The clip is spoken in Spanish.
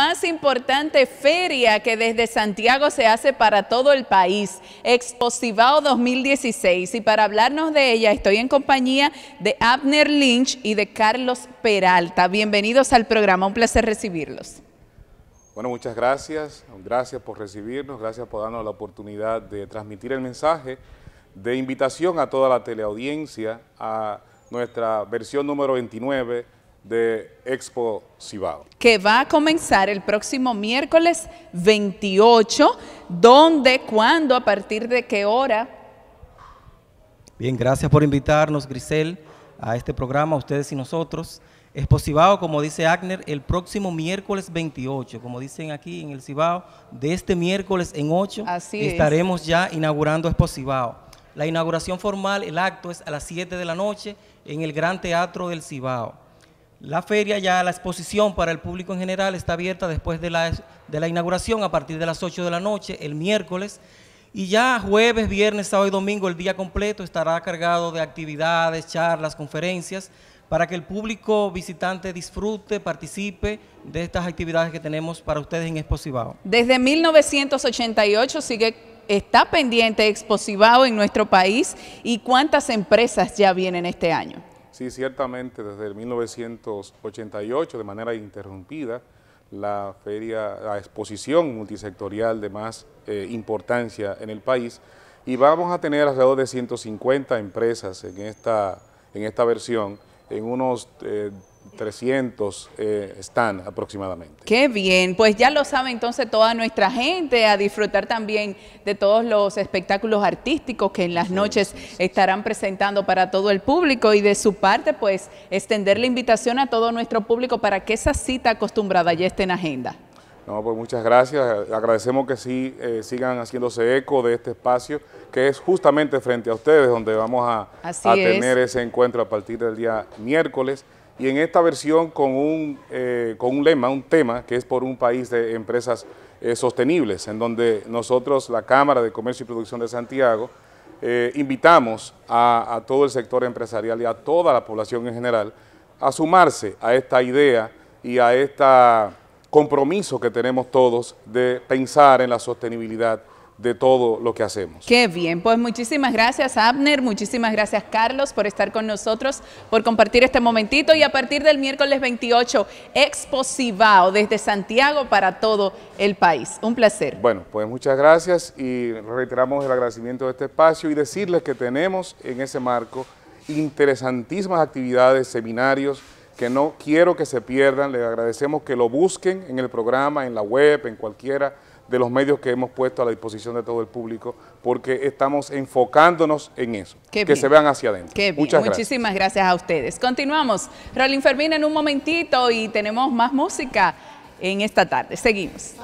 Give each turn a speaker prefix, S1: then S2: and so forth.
S1: más importante feria que desde Santiago se hace para todo el país, Exposivao 2016. Y para hablarnos de ella estoy en compañía de Abner Lynch y de Carlos Peralta. Bienvenidos al programa, un placer recibirlos.
S2: Bueno, muchas gracias, gracias por recibirnos, gracias por darnos la oportunidad de transmitir el mensaje de invitación a toda la teleaudiencia a nuestra versión número 29 de Expo Cibao.
S1: Que va a comenzar el próximo miércoles 28, ¿dónde, cuándo, a partir de qué hora?
S3: Bien, gracias por invitarnos, Grisel, a este programa, ustedes y nosotros. Expo Cibao, como dice Agner, el próximo miércoles 28, como dicen aquí en el Cibao, de este miércoles en 8 estaremos ya inaugurando Expo Cibao. La inauguración formal, el acto es a las 7 de la noche en el Gran Teatro del Cibao. La feria, ya la exposición para el público en general está abierta después de la, de la inauguración a partir de las 8 de la noche, el miércoles. Y ya jueves, viernes, sábado y domingo, el día completo estará cargado de actividades, charlas, conferencias, para que el público visitante disfrute, participe de estas actividades que tenemos para ustedes en Exposivao.
S1: Desde 1988 sigue está pendiente Exposivao en nuestro país y cuántas empresas ya vienen este año.
S2: Sí, ciertamente desde 1988, de manera interrumpida, la feria, la exposición multisectorial de más eh, importancia en el país y vamos a tener alrededor de 150 empresas en esta, en esta versión, en unos eh, 300 eh, están aproximadamente.
S1: Qué bien, pues ya lo sabe entonces toda nuestra gente a disfrutar también de todos los espectáculos artísticos que en las noches estarán presentando para todo el público y de su parte pues extender la invitación a todo nuestro público para que esa cita acostumbrada ya esté en agenda.
S2: No, pues muchas gracias. Agradecemos que sí eh, sigan haciéndose eco de este espacio, que es justamente frente a ustedes donde vamos a tener ese encuentro a partir del día miércoles y en esta versión con un, eh, con un lema, un tema, que es por un país de empresas eh, sostenibles, en donde nosotros, la Cámara de Comercio y Producción de Santiago, eh, invitamos a, a todo el sector empresarial y a toda la población en general a sumarse a esta idea y a este compromiso que tenemos todos de pensar en la sostenibilidad de todo lo que hacemos.
S1: Qué bien, pues muchísimas gracias Abner, muchísimas gracias Carlos por estar con nosotros, por compartir este momentito y a partir del miércoles 28, Expo desde Santiago para todo el país. Un placer.
S2: Bueno, pues muchas gracias y reiteramos el agradecimiento de este espacio y decirles que tenemos en ese marco interesantísimas actividades, seminarios, que no quiero que se pierdan, les agradecemos que lo busquen en el programa, en la web, en cualquiera de los medios que hemos puesto a la disposición de todo el público, porque estamos enfocándonos en eso, que se vean hacia adentro. Muchas Gracias.
S1: Muchísimas gracias a ustedes. Continuamos. Rolín Fermín en un momentito y tenemos más música en esta tarde. Seguimos.